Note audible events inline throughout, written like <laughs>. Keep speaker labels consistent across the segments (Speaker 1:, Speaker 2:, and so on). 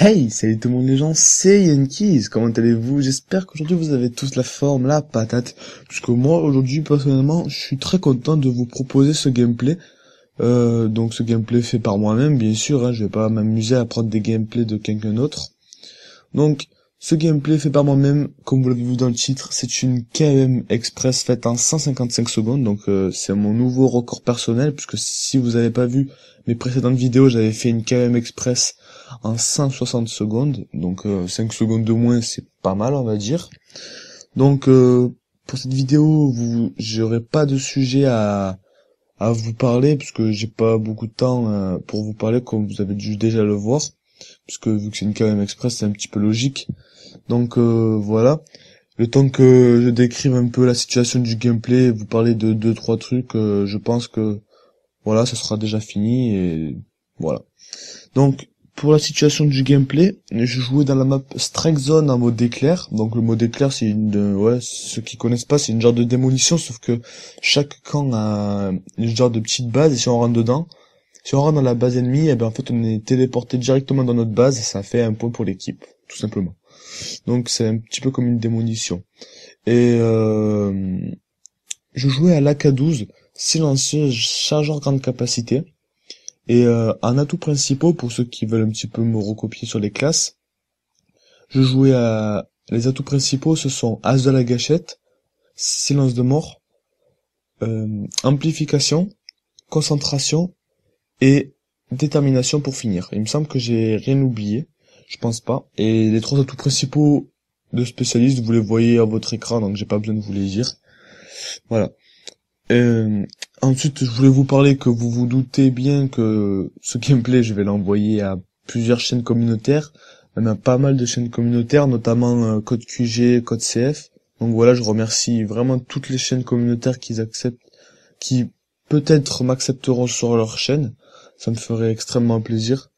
Speaker 1: Hey, salut tout le monde les gens, c'est Yankees, comment allez-vous J'espère qu'aujourd'hui vous avez tous la forme, la patate, puisque moi aujourd'hui personnellement je suis très content de vous proposer ce gameplay. Euh, donc ce gameplay fait par moi-même bien sûr, hein, je vais pas m'amuser à prendre des gameplays de quelqu'un d'autre. Donc ce gameplay fait par moi-même, comme vous l'avez vu dans le titre, c'est une KM Express faite en 155 secondes, donc euh, c'est mon nouveau record personnel, puisque si vous n'avez pas vu mes précédentes vidéos, j'avais fait une KM Express en 160 secondes. Donc 5 euh, secondes de moins, c'est pas mal, on va dire. Donc euh, pour cette vidéo, vous, j'aurai pas de sujet à, à vous parler puisque j'ai pas beaucoup de temps euh, pour vous parler, comme vous avez dû déjà le voir, puisque vu que c'est une KM Express, c'est un petit peu logique. Donc voilà. Le temps que je décrive un peu la situation du gameplay, vous parler de deux trois trucs, je pense que voilà, ce sera déjà fini et voilà. Donc pour la situation du gameplay, je jouais dans la map Strike Zone en mode éclair. Donc le mode éclair, c'est une, ouais, ceux qui connaissent pas, c'est une genre de démolition, sauf que chaque camp a une genre de petite base et si on rentre dedans, si on rentre dans la base ennemie, et eh bien en fait on est téléporté directement dans notre base et ça fait un point pour l'équipe, tout simplement. Donc c'est un petit peu comme une démolition. Et euh, je jouais à l'AK-12, silencieuse, chargeur grande capacité. Et euh, un atout principal pour ceux qui veulent un petit peu me recopier sur les classes, je jouais à... Les atouts principaux, ce sont As de la gâchette, Silence de mort, euh, Amplification, Concentration et Détermination pour finir. Il me semble que j'ai rien oublié, je pense pas. Et les trois atouts principaux de spécialiste, vous les voyez à votre écran, donc j'ai pas besoin de vous les dire. Voilà. Euh, Ensuite, je voulais vous parler que vous vous doutez bien que ce gameplay, je vais l'envoyer à plusieurs chaînes communautaires, même a pas mal de chaînes communautaires, notamment euh, Code QG, Code CF. Donc voilà, je remercie vraiment toutes les chaînes communautaires qui acceptent, qui peut-être m'accepteront sur leur chaîne. Ça me ferait extrêmement plaisir.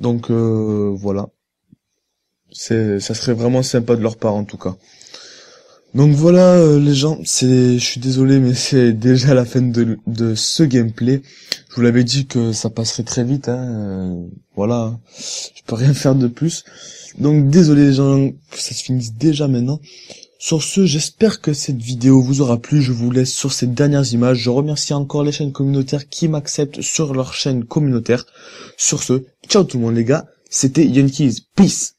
Speaker 1: Donc euh, voilà. C'est, ça serait vraiment sympa de leur part en tout cas. Donc voilà euh, les gens, c'est, je suis désolé mais <laughs> c'est déjà la fin de, de ce gameplay. Je vous l'avais dit que ça passerait très vite, hein, euh, voilà, je peux rien faire de plus. Donc désolé les gens ça se finit déjà maintenant. Sur ce, j'espère que cette vidéo vous aura plu, je vous laisse sur ces dernières images. Je remercie encore les chaînes communautaires qui m'acceptent sur leur chaîne communautaire. Sur ce, ciao tout le monde les gars, c'était Yankees, peace